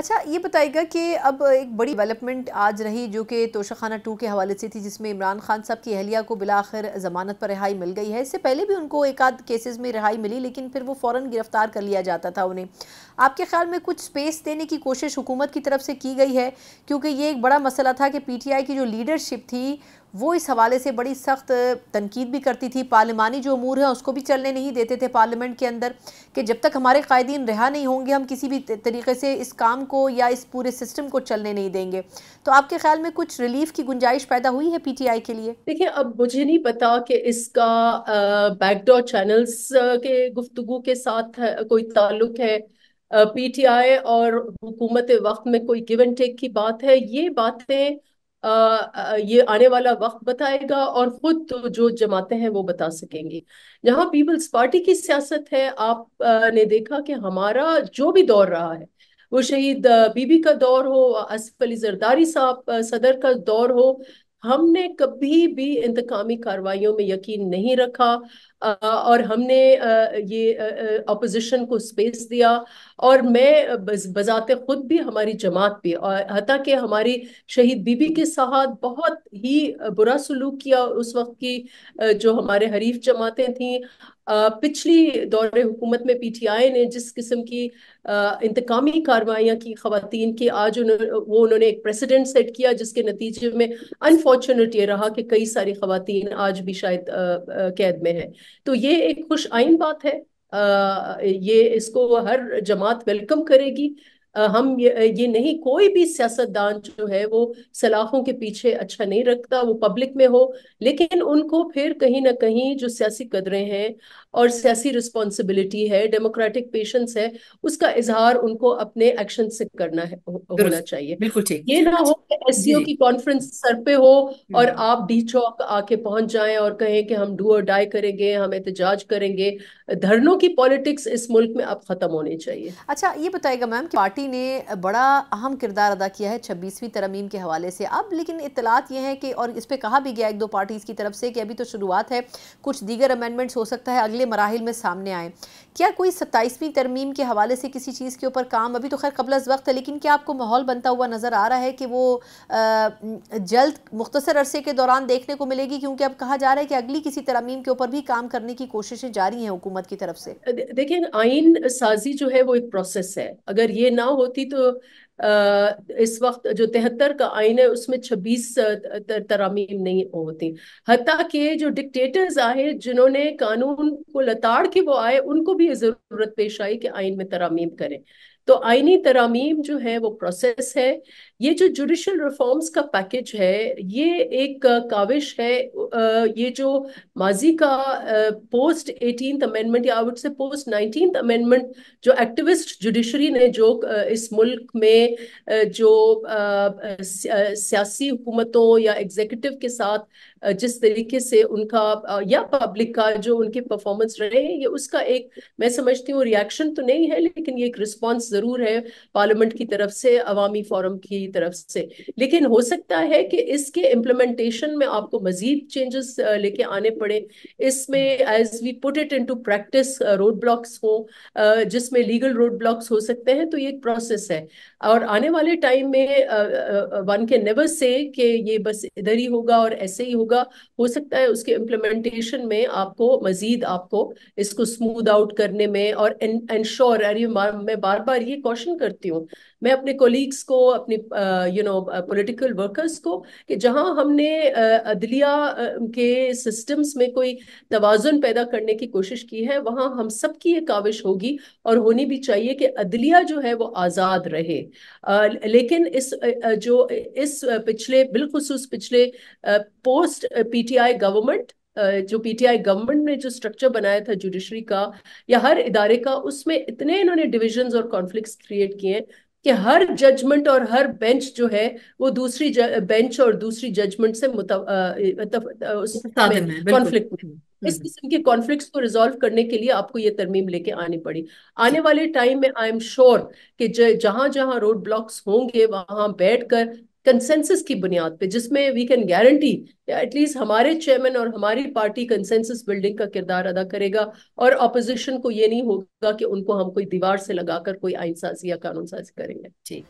अच्छा ये बताइएगा कि अब एक बड़ी डेवलपमेंट आज रही जो कि तोशाखाना टू के हवाले से थी जिसमें इमरान खान साहब की अहलिया को बिला आखिर ज़मानत पर रिहाई मिल गई है इससे पहले भी उनको एक आध केसेस में रिहाई मिली लेकिन फिर वो फ़ौर गिरफ़्तार कर लिया जाता था उन्हें आपके ख्याल में कुछ स्पेस देने की कोशिश हुकूमत की तरफ से की गई है क्योंकि ये एक बड़ा मसला था कि पी टी आई की जो लीडरशिप थी वो इस हवाले से बड़ी सख्त तनकीद भी करती थी पार्लिमानी जो अमूर हैं उसको भी चलने नहीं देते थे पार्लियामेंट के अंदर कि जब तक हमारे कायदीन रहा नहीं होंगे हम किसी भी तरीके से इस काम को या इस पूरे सिस्टम को चलने नहीं देंगे तो आपके ख्याल में कुछ रिलीफ की गुंजाइश पैदा हुई है पी टी आई के लिए देखिए अब मुझे नहीं पता कि इसका बैकडोर चैनल्स के गुफ्तु के साथ कोई ताल्लुक है पीटीआई और हुकूमत वक्त में कोई गिव एंड टेक की बात है ये बातें ये आने वाला वक्त बताएगा और खुद तो जो जमाते हैं वो बता सकेंगी जहां पीपल्स पार्टी की सियासत है आप ने देखा कि हमारा जो भी दौर रहा है वो शहीद बीबी का दौर हो असफ अली जरदारी साहब सदर का दौर हो हमने कभी भी इंतकामी कार्रवाइयों में यकीन नहीं रखा और हमने ये अपोजिशन को स्पेस दिया और मैं बजात बजाते खुद भी हमारी जमात भी और हती कि हमारी शहीद बीबी के साथ बहुत ही बुरा सलूक किया उस वक्त की जो हमारे हरीफ जमातें थीं पिछली दौर हुकूमत में पी टी आई ने जिस किस्म की इंतकामी कार्रवाइयाँ की खातन की आज उन्होंने वो उन्होंने एक प्रेसिडेंट सेट किया जिसके नतीजे में अनफॉर्चुनेट ये रहा कि कई सारी खातन आज भी शायद कैद में है तो ये एक खुश आइन बात है आ, ये इसको हर जमात वेलकम करेगी हम ये नहीं कोई भी सियासतदान जो है वो सलाखों के पीछे अच्छा नहीं रखता वो पब्लिक में हो लेकिन उनको फिर कहीं ना कहीं जो सियासी कदरें हैं और सियासी रिस्पॉन्सिबिलिटी है डेमोक्रेटिक पेशेंस है उसका इजहार उनको अपने एक्शन से करना है होना चाहिए बिल्कुल ठीक ये ना हो कि एस की कॉन्फ्रेंस सर पे हो और हम्म। आप डी चौक आके पहुंच जाए और कहें कि हम डू और डाई करेंगे हम एहतजाज करेंगे धरनों की पॉलिटिक्स इस मुल्क में अब खत्म होनी चाहिए अच्छा ये बताएगा मैम पार्टी पार्टी ने बड़ा अहम किरदार अदा किया है छब्बीसवीं तरमीम के हवाले से अब लेकिन इतलात ये हैं कि और इस पर कहा भी गया एक दो पार्टीज़ की तरफ से कि अभी तो शुरुआत है कुछ दीगर अमेंडमेंट्स हो सकता है अगले मराहल में सामने आएँ क्या कोई सत्ताईसवीं तरमीम के हवाले से किसी चीज़ के ऊपर काम अभी तो खैर कबलज वक्त है लेकिन क्या आपको माहौल बनता हुआ नज़र आ रहा है कि वो जल्द मुख्तर अरसे के दौरान देखने को मिलेगी क्योंकि अब कहा जा रहा है कि अगली किसी तरमीम के ऊपर भी काम करने की कोशिशें जारी हैं हुकूमत की तरफ से देखिए आइन साजी जो है वो एक प्रोसेस है अगर ये ना होती तो इस वक्त जो तिहत्तर का आइन है उसमें छब्बीस तरामीम नहीं होती हती कि जो डिक्टेटर्स आए जिन्होंने कानून को लताड़ के वो आए उनको भी ये जरूरत पेश आई कि आइन में तरामीम करें तो आइनी तरामीम जो है वो प्रोसेस है ये जो जुडिशल रिफॉर्म्स का पैकेज है ये एक काविश है ये जो माजी का पोस्ट एटीन अमेंडमेंट या I would say post nineteen amendment जो एक्टिविस्ट जुडिशरी ने जो इस मुल्क में जो सियासी हुकूमतों या एग्जीक्यूटिव के साथ जिस तरीके से उनका या पब्लिक का जो उनके परफॉर्मेंस रहे हैं ये उसका एक मैं समझती हूँ रिएक्शन तो नहीं है लेकिन ये एक रिस्पॉन्स जरूर है पार्लियामेंट की तरफ से अवामी फोरम की तरफ से लेकिन हो सकता है कि इसके इम्प्लीमेंटेशन में आपको मजीद चेंजेस लेके आने पड़े इसमें as we put it into practice road blocks हों जिसमें लीगल रोड ब्लॉक्स हो सकते हैं तो ये एक प्रोसेस है और आने वाले टाइम में वन के नेवर से कि ये बस इधर ही होगा और ऐसे ही होगा होगा हो सकता है उसके इम्प्लीमेंटेशन में आपको मजीद आपको इसको स्मूद आउट करने में और इंश्योर अरे मैं बार बार ये क्वेश्चन करती हूँ मैं अपने कोलीग्स को अपने यू नो पॉलिटिकल वर्कर्स को कि जहां हमने अदलिया के सिस्टम्स में कोई तोज़ुन पैदा करने की कोशिश की है वहां हम सबकी ये काविश होगी और होनी भी चाहिए कि अदलिया जो है वो आज़ाद रहे लेकिन इस जो इस पिछले बिलखसूस पिछले पोस्ट पीटीआई गवर्नमेंट जो पीटीआई गवर्नमेंट ने जो स्ट्रक्चर बनाया था जुडिशरी का या हर इदारे का उसमें इतने इन्होंने डिविजन्स और कॉन्फ्लिक्ट्स क्रिएट किए कि हर जजमेंट और हर बेंच जो है वो दूसरी बेंच और दूसरी जजमेंट से मतलब कॉन्फ्लिक्ट में हम्म, हम्म। इस किस्म के कॉन्फ्लिक्ट्स को रिजॉल्व करने के लिए आपको ये तरमीम लेके आनी पड़ी आने वाले टाइम में आई एम श्योर कि जहां जहां रोड ब्लॉक्स होंगे वहां बैठकर कंसेंसस की बुनियाद पे जिसमें वी कैन गारंटी एटलीस्ट हमारे चेयरमैन और हमारी पार्टी कंसेंसस बिल्डिंग का किरदार अदा करेगा और अपोजिशन को ये नहीं होगा कि उनको हम कोई दीवार से लगाकर कोई आइन साजी या कानून साजी करेंगे ठीक